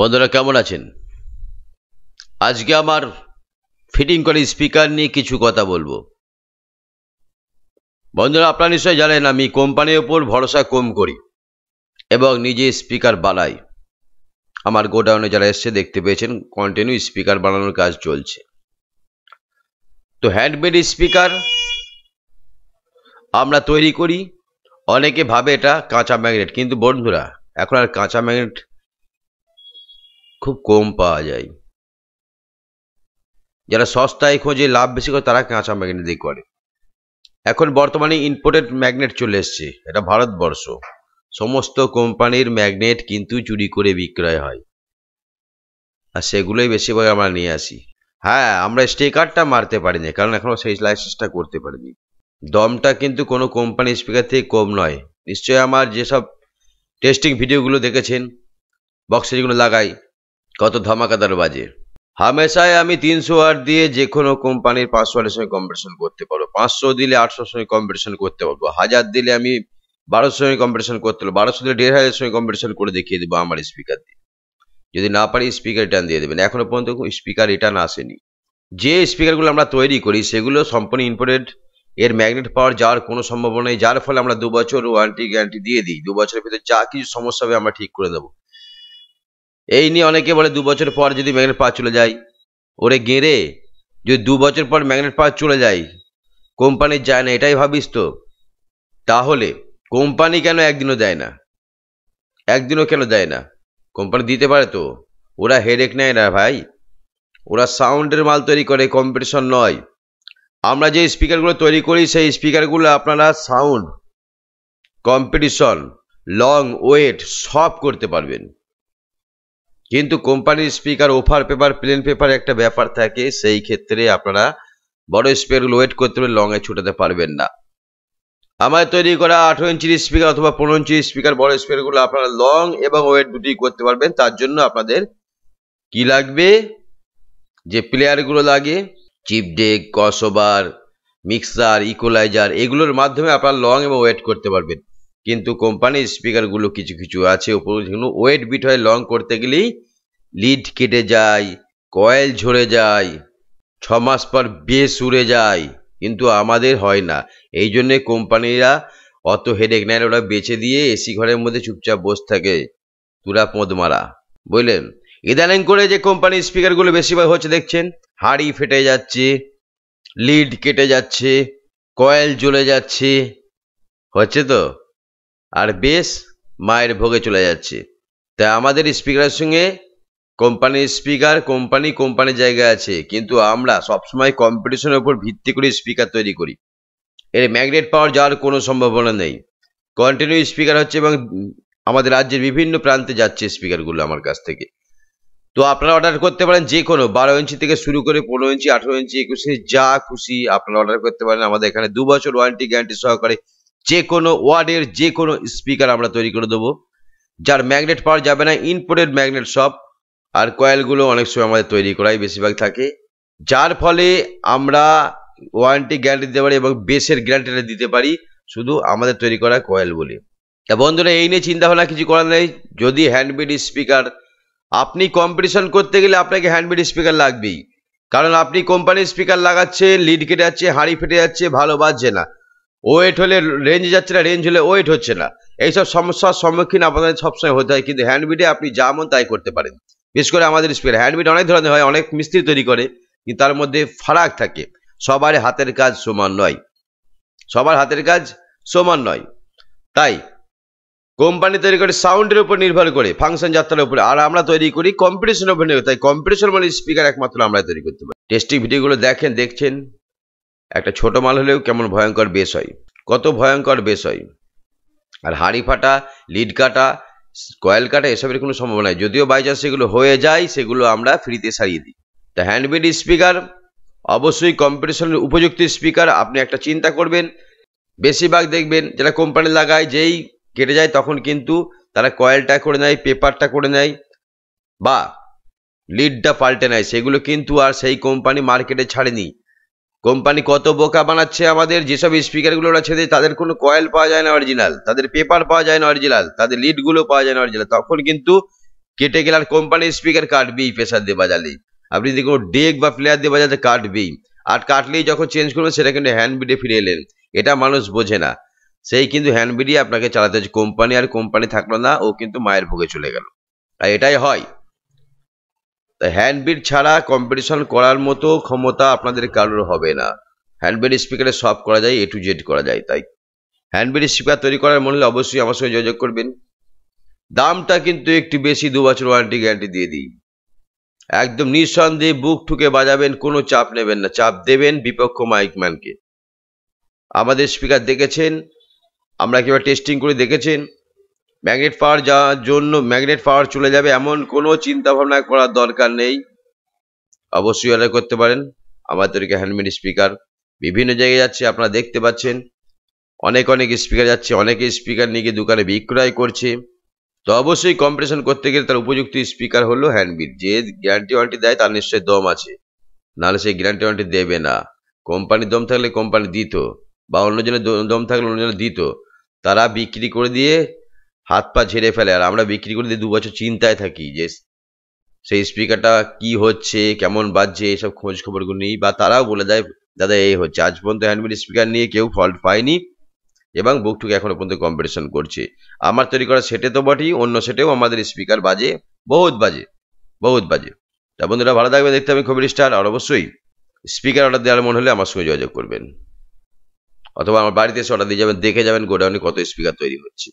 বন্ধুরা কেমন আছেন আজকে আমার ফিটিং করে স্পিকার নিয়ে কিছু কথা বলবো বন্ধুরা আপনারা নিশ্চয়ই জানেন আমি কোম্পানির ওপর ভরসা কম করি এবং নিজে স্পিকার বানাই আমার গোডাউনে যারা এসছে দেখতে পেয়েছেন কন্টিনিউ স্পিকার বানানোর কাজ চলছে তো হ্যান্ডমেড স্পিকার আমরা তৈরি করি অনেকে ভাবে এটা কাঁচা ম্যাগনেট কিন্তু বন্ধুরা এখন আর কাঁচা ম্যাগনেট খুব কম পাওয়া যায় যারা সস্তায় খোঁজে লাভ বেশি করে তারা কাঁচা ম্যাগনেট দিয়ে করে এখন বর্তমানে ইম্পোর্টেড ম্যাগনেট চলে এসছে এটা ভারতবর্ষ সমস্ত কোম্পানির ম্যাগনেট কিন্তু চুরি করে বিক্রয় হয় আর সেগুলোই বেশিরভাগ আমরা নিয়ে আসি হ্যাঁ আমরা স্টিকারটা মারতে পারিনি কারণ এখনও সেই লাইসেন্সটা করতে পারিনি দমটা কিন্তু কোনো কোম্পানি স্পিকার থেকে কম নয় নিশ্চয়ই আমার যেসব টেস্টিং ভিডিওগুলো দেখেছেন বক্সে যেগুলো লাগাই কত ধমাকাদার বাজে হামেশায় আমি তিনশো আর দিয়ে যে কোনো কোম্পানির পাঁচশো সঙ্গে কম্পিটিশন করতে পারবো পাঁচশো দিলে আটশোর সঙ্গে কম্পিটিশন করতে পারবো হাজার দিলে আমি বারোশো সঙ্গে কম্পিটিশন করতে পারবো বারোশো দিলে দেড় হাজারের সঙ্গে কম্পিটিশন করে দেখিয়ে দেবো আমার স্পিকার দিয়ে যদি না পারি স্পিকার রিটার্ন দিয়ে দেবেন এখনো পর্যন্ত স্পিকার রিটার্ন আসেনি যে স্পিকারগুলো আমরা তৈরি করি সেগুলো সম্পূর্ণ ইম্পোর্টেড এর ম্যাগনেট পাওয়ার যাওয়ার কোনো সম্ভাবনা নেই যার ফলে আমরা দু বছর ওয়ারেন্টি গ্যারান্টি দিয়ে দিই দু বছরের ভিতরে যা কিছু সমস্যা হবে আমরা ঠিক করে দেবো এই নিয়ে অনেকে বলে দু বছর পর যদি ম্যাগনেট পাওয়ার চলে যায় ওরে গেঁড়ে যদি দু বছর পর ম্যাগনেট পাওয়ার চলে যায় কোম্পানি যায় না এটাই ভাবিস তো তাহলে কোম্পানি কেন একদিনও দেয় না একদিনও কেন দেয় না কোম্পানি দিতে পারে তো ওরা হেডেক নেয় না ভাই ওরা সাউন্ডের মাল তৈরি করে কম্পিটিশন নয় আমরা যে স্পিকারগুলো তৈরি করি সেই স্পিকারগুলো আপনারা সাউন্ড কম্পিটিশন লং ওয়েট সব করতে পারবেন কিন্তু কোম্পানির speaker woofer paper plain paper একটা ব্যাপার থাকে সেই ক্ষেত্রে আপনারা বড় স্পিকারগুলো ওয়েট করতে পারলে লংয়ে ছুটাতে পারবেন না আমার তৈরি করা আঠেরো ইঞ্চির স্পিকার অথবা পনেরো ইঞ্চির স্পিকার বড় স্পিকারগুলো আপনারা লং এবং ওয়েট দুটি করতে পারবেন তার জন্য আপনাদের কি লাগবে যে প্লেয়ারগুলো লাগে chip deck crossover mixer equaliser এগুলোর মাধ্যমে আপনারা লং এবং ওয়েট করতে পারবেন কিন্তু কোম্পানির স্পিকারগুলো কিছু কিছু আছে ওয়েট বিট হয় লং করতে গেলেই লিড কেটে যায় কয়েল ঝরে যায় ছ মাস পর বেশ উড়ে যায় কিন্তু আমাদের হয় না এই জন্যে কোম্পানিরা অত হেডেক নেয় ওরা বেছে দিয়ে এসি ঘরের মধ্যে চুপচাপ বসে থাকে তুরা পোঁদ মারা বুঝলেন ইদানিং করে যে কোম্পানির স্পিকারগুলো বেশিরভাগ হচ্ছে দেখছেন হাড়ি ফেটে যাচ্ছে লিড কেটে যাচ্ছে কয়েল জ্বলে যাচ্ছে হচ্ছে তো আর বেশ মায়ের ভোগে চলে যাচ্ছে তাই আমাদের স্পিকারের সঙ্গে কোম্পানির স্পিকার কোম্পানি কোম্পানির জায়গা আছে কিন্তু আমরা সবসময় কম্পিটিশনের উপর ভিত্তি করে স্পিকার তৈরি করি এর ম্যাগনেট পাওয়ার যাওয়ার কোনো সম্ভাবনা নেই কন্টিনিউ স্পিকার হচ্ছে এবং আমাদের রাজ্যের বিভিন্ন প্রান্তে যাচ্ছে স্পিকারগুলো আমার কাছ থেকে তো আপনারা অর্ডার করতে পারেন যে কোনো বারো ইঞ্চি থেকে শুরু করে পনেরো ইঞ্চি আঠেরো ইঞ্চি একুশ ইঞ্চি যা খুশি আপনারা অর্ডার করতে পারেন আমাদের এখানে দু বছর ওয়ারেন্টি গ্যারান্টি সহকারে যে কোনো ওয়ার্ডের যে কোনো স্পিকার আমরা তৈরি করে দেবো যার ম্যাগনেট পাওয়া যাবে না ইনপোর্টেড ম্যাগনেট সব আর কয়েলগুলো অনেক সময় আমাদের তৈরি করাই বেশিরভাগ থাকে যার ফলে আমরা ওয়ারেন্টি গ্যারান্টি দিতে পারি এবং বেসের গ্যারান্টিটা দিতে পারি শুধু আমাদের তৈরি করা কয়েল তা বন্ধুরা এই নিয়ে চিন্তাভাবনা কিছু করার নেই যদি হ্যান্ডমেড স্পিকার আপনি কম্পিটিশন করতে গেলে আপনাকে হ্যান্ডমেড স্পিকার লাগবেই কারণ আপনি কোম্পানির স্পিকার লাগাচ্ছেন লিড কেটে যাচ্ছে হাঁড়ি ফেটে যাচ্ছে ভালো বাজছে না ওয়েট হলে রেঞ্জ যাচ্ছে না রেঞ্জ হলে ওয়েট হচ্ছে না এইসব সমস্যার সম্মুখীন আপনাদের সবসময় হতে হয় কিন্তু হ্যান্ডবিডে আপনি যা মন তাই করতে পারেন বিশেষ করে আমাদের স্পিড হ্যান্ডবিড অনেক ধরনের হয় অনেক মিস্ত্রি তৈরি করে কিন্তু তার মধ্যে ফারাক থাকে সবার হাতের কাজ সমান নয় সবার হাতের কাজ সমান নয় তাই কোম্পানি তৈরি করে সাউন্ডের উপর নির্ভর করে ফাংশন যাত্রার উপরে আর আমরা তৈরি করি কম্পিটিশনের উপর নির্ভর তাই কম্পিটিশন মানে স্পিকার একমাত্র আমরা তৈরি করতে পারি টেস্টিং ভিডিওগুলো দেখেন দেখছেন একটা ছোট মাল হলেও কেমন ভয়ঙ্কর বেশ হয় কত ভয়ঙ্কর বেশ হয় আর হাড়ি ফাটা লিড কাটা কয়েল কাটা এসবের কোনো সম্ভাবনা নয় যদিও বাই চান্স সেগুলো হয়ে যায় সেগুলো আমরা ফ্রিতে সারিয়ে দিই তা হ্যান্ডমেড স্পিকার অবশ্যই কম্পিটিশনের উপযুক্ত স্পিকার আপনি একটা চিন্তা করবেন বেশিরভাগ দেখবেন যেটা কোম্পানি লাগায় যেই কেটে যায় তখন কিন্তু তারা কয়েলটা করে নেয় পেপারটা করে নেয় বা লিডটা পাল্টে নেয় সেগুলো কিন্তু আর সেই কোম্পানি মার্কেটে ছাড়েনি কোম্পানি কত বোকা বানাচ্ছে আমাদের যেসব স্পিকারগুলো ওরা ছেড়ে তাদের কোনো কয়েল পাওয়া যায় না অরিজিনাল তাদের পেপার পাওয়া যায় না অরিজিনাল তাদের লিডগুলো পাওয়া যায় না অরিজিনাল তখন কিন্তু কেটে গেলে আর কোম্পানির স্পিকার কাটবেই প্রেশার দিয়ে বাজালে আপনি যদি কোনো ডেক বা প্লেয়ার দিয়ে বাজাতে কাটবেই আর কাটলেই যখন চেঞ্জ করবেন সেটা কিন্তু হ্যান্ড বিডে ফিরে এলেন এটা মানুষ বোঝে না সেই কিন্তু হ্যান্ড বিডিয়ে আপনাকে চালাতে হচ্ছে কোম্পানি আর কোম্পানি থাকলো না ও কিন্তু মায়ের ভোগে চলে গেল আর এটাই হয় হ্যান্ডবিট ছাড়া কম্পিটিশন করার মতো ক্ষমতা আপনাদের কারোর হবে না হ্যান্ডবিট স্পিকারে সব করা যায় এ টু জেড করা যায় তাই হ্যান্ডবিট স্পিকার তৈরি করার মনে হলে অবশ্যই আমার সঙ্গে যোগাযোগ করবেন দামটা কিন্তু একটু বেশি দু বছর ওয়ারেন্টি গ্যারান্টি দিয়ে দিই একদম নিঃসন্দেহে বুক ঠুকে বাজাবেন কোনো চাপ নেবেন না চাপ দেবেন বিপক্ষ মাইকম্যানকে আমাদের স্পিকার দেখেছেন আমরা কিবা টেস্টিং করে দেখেছেন ম্যাগনেট পাওয়ার যাওয়ার জন্য ম্যাগনেট পাওয়ার চলে যাবে এমন কোনো চিন্তা ভাবনা করার দরকার নেই অবশ্যই অর্ডার করতে পারেন আমাদেরকে তরিকা হ্যান্ডমেড স্পিকার বিভিন্ন জায়গায় যাচ্ছে আপনারা দেখতে পাচ্ছেন অনেক অনেক স্পিকার যাচ্ছে অনেকে স্পিকার নিয়ে গিয়ে দোকানে বিক্রয় করছে তো অবশ্যই কম্পিটিশন করতে গেলে তার উপযুক্ত স্পিকার হলো হ্যান্ডবিট যে গ্যারান্টি ওয়ারেন্টি দেয় তার নিশ্চয়ই দম আছে নাহলে সেই গ্যারান্টি ওয়ারেন্টি দেবে না কোম্পানির দম থাকলে কোম্পানি দিত বা অন্যজনের দম থাকলে অন্যজনে দিত তারা বিক্রি করে দিয়ে হাত পা ঝেড়ে ফেলে আর আমরা বিক্রি করে দিয়ে দু বছর চিন্তায় থাকি যে সেই স্পিকারটা কি হচ্ছে কেমন বাজছে এসব খোঁজ খবরগুলো নিই বা তারাও বলে দেয় দাদা এই হচ্ছে আজ পর্যন্ত হ্যান্ডমেড স্পিকার নিয়ে কেউ ফল্ট পায়নি এবং বুকটুকে এখনও পর্যন্ত কম্পিটিশন করছে আমার তৈরি করা সেটে তো বটেই অন্য সেটেও আমাদের স্পিকার বাজে বহুত বাজে বহুত বাজে তা বন্ধুরা ভালো থাকবে দেখতে আমি খবর স্টার আর অবশ্যই স্পিকার অর্ডার দেওয়ার মনে হলে আমার সঙ্গে যোগাযোগ করবেন অথবা আমার বাড়িতে এসে অর্ডার দিয়ে যাবেন দেখে যাবেন গোডাউনে কত স্পিকার তৈরি হচ্ছে